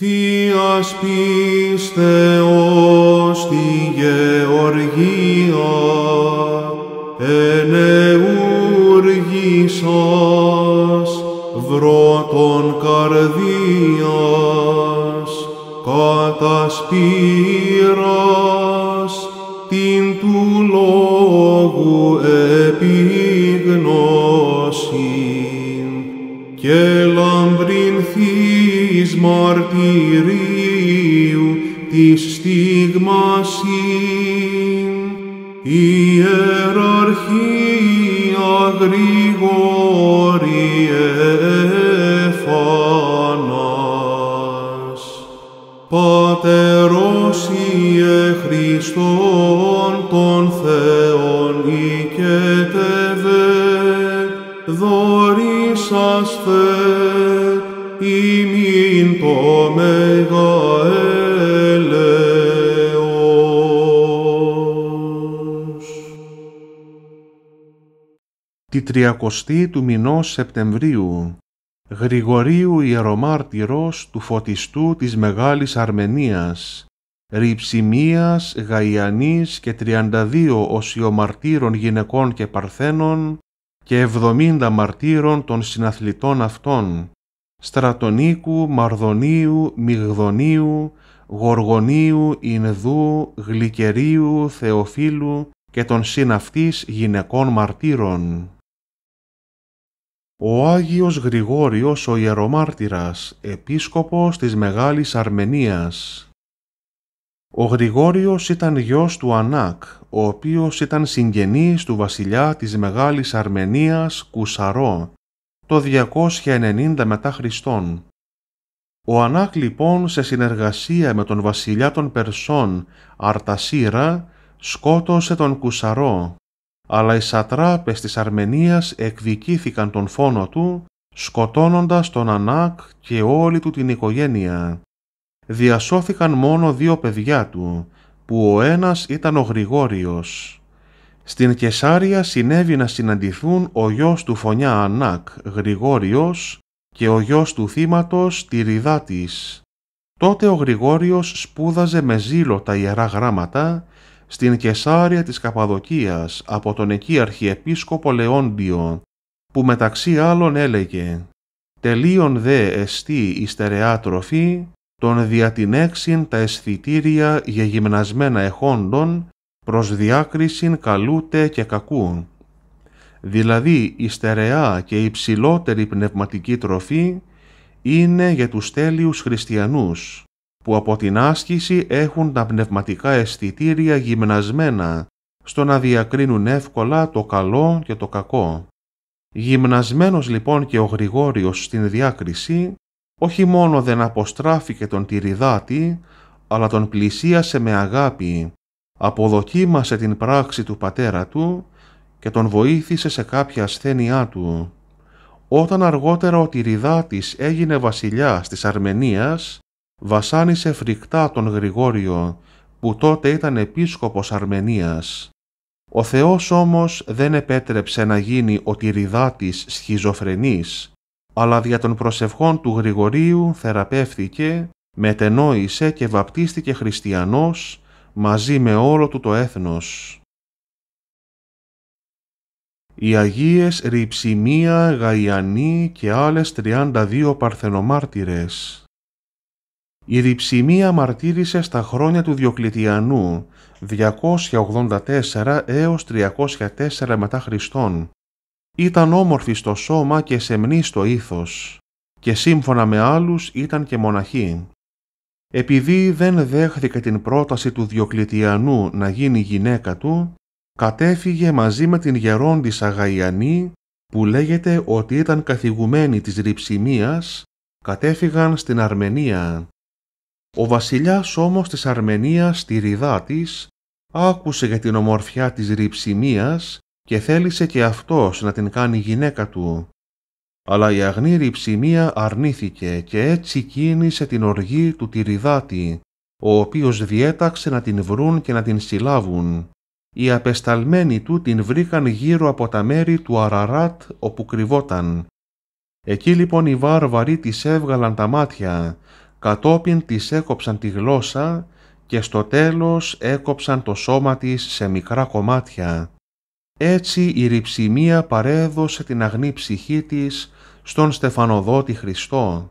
Θείας πίστεως τη γεωργία ενεούργησας βρωτών καρδίας κατασπήρας την του λόγου επίγνωσιν και μαρτυρίου της στιγμάς η ιεραρχία Γρηγόρη Εφάνας Πατερός Ιε Χριστόν τον Θεόν οικετεύε, δωρήσαστε Τη τριακοστή του μηνός Σεπτεμβρίου, Γρηγορίου Ιερομάρτυρος του Φωτιστού της Μεγάλης Αρμενίας, Ριψιμίας, Γαϊανής και 32 οσιομαρτύρων γυναικών και παρθένων και 70 μαρτύρων των συναθλητών αυτών, Στρατονίκου, Μαρδονίου, Μιγδονίου, Γοργονίου, Ινδού, Γλυκερίου, Θεοφίλου και των συναυτής γυναικών μαρτύρων. Ο Άγιος Γρηγόριος ο Ιερομάρτυρας, επίσκοπος της Μεγάλης Αρμενίας. Ο Γρηγόριος ήταν γιος του Ανάκ, ο οποίος ήταν συγγενής του βασιλιά της Μεγάλης Αρμενίας Κουσαρό, το 290 μετά Χριστόν. Ο Ανάκ λοιπόν σε συνεργασία με τον βασιλιά των Περσών Αρτασίρα σκότωσε τον Κουσαρό, αλλά οι σατράπες της Αρμενίας εκδικήθηκαν τον φόνο του, σκοτώνοντας τον Ανάκ και όλη του την οικογένεια. Διασώθηκαν μόνο δύο παιδιά του, που ο ένας ήταν ο Γρηγόριος. Στην Κεσάρια συνέβη να συναντηθούν ο γιος του Φωνιά Ανάκ, Γρηγόριος, και ο γιος του θύματος Τυριδάτης. Τότε ο Γρηγόριος σπούδαζε με ζήλο τα Ιερά Γράμματα στην Κεσάρια της Καπαδοκίας από τον εκεί Αρχιεπίσκοπο Λεόντιο, που μεταξύ άλλων έλεγε «Τελείον δε εστί η στερεά τροφή, τον δια τα αισθητήρια γεγυμνασμένα εχόντων προς διάκρισιν καλούτε και κακού. Δηλαδή η στερεά και η ψηλότερη πνευματική τροφή είναι για τους τέλειους χριστιανούς, που από την άσκηση έχουν τα πνευματικά αισθητήρια γυμνασμένα στο να διακρίνουν εύκολα το καλό και το κακό. Γυμνασμένος λοιπόν και ο Γρηγόριος στην διάκριση, όχι μόνο δεν αποστράφηκε τον Τυριδάτη, αλλά τον πλησίασε με αγάπη αποδοκίμασε την πράξη του πατέρα του και τον βοήθησε σε κάποια ασθένειά του. Όταν αργότερα ο Τυριδάτης έγινε βασιλιάς της Αρμενίας, βασάνισε φρικτά τον Γρηγόριο, που τότε ήταν επίσκοπος Αρμενίας. Ο Θεός όμως δεν επέτρεψε να γίνει ο Τυριδάτης σχιζοφρενής, αλλά δια των προσευχών του Γρηγορίου θεραπεύθηκε, μετενόησε και βαπτίστηκε χριστιανός μαζί με όλο του το έθνος. Οι Αγίες Ριψιμία, Γαϊανή και άλλες 32 παρθενομάρτυρες. Η Ριψιμία μαρτύρησε στα χρόνια του Διοκλητιανού, 284 έως 304 μετά Χριστόν. Ήταν όμορφη στο σώμα και σεμνή στο ήθος και σύμφωνα με άλλους ήταν και μοναχή επειδή δεν δέχθηκε την πρόταση του Διοκλητιανού να γίνει γυναίκα του, κατέφυγε μαζί με την γερόντισα Γαϊανή, που λέγεται ότι ήταν καθηγουμένη της Ρυψημίας, κατέφυγαν στην Αρμενία. Ο βασιλιάς όμως της Αρμενίας στη της άκουσε για την ομορφιά της Ρυψημίας και θέλησε και αυτός να την κάνει γυναίκα του αλλά η αγνή ψημία αρνήθηκε και έτσι κίνησε την οργή του Τυριδάτη, ο οποίος διέταξε να την βρουν και να την συλλάβουν. Οι απεσταλμένοι του την βρήκαν γύρω από τα μέρη του Αραράτ όπου κρυβόταν. Εκεί λοιπόν οι βάρβαροι της έβγαλαν τα μάτια, κατόπιν της έκοψαν τη γλώσσα και στο τέλος έκοψαν το σώμα της σε μικρά κομμάτια. Έτσι η ρηψιμία παρέδωσε την αγνή ψυχή της στον Στεφανοδότη Χριστό.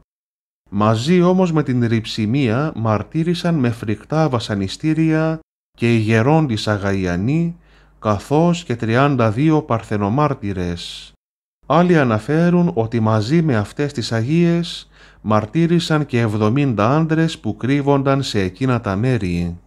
Μαζί όμως με την ρυψημία μαρτύρησαν με φρικτά βασανιστήρια και οι γερόντις Αγαϊανή, καθώς και 32 παρθενομάρτυρες. Άλλοι αναφέρουν ότι μαζί με αυτές τις Αγίες μαρτύρησαν και 70 άντρες που κρύβονταν σε εκείνα τα μέρη.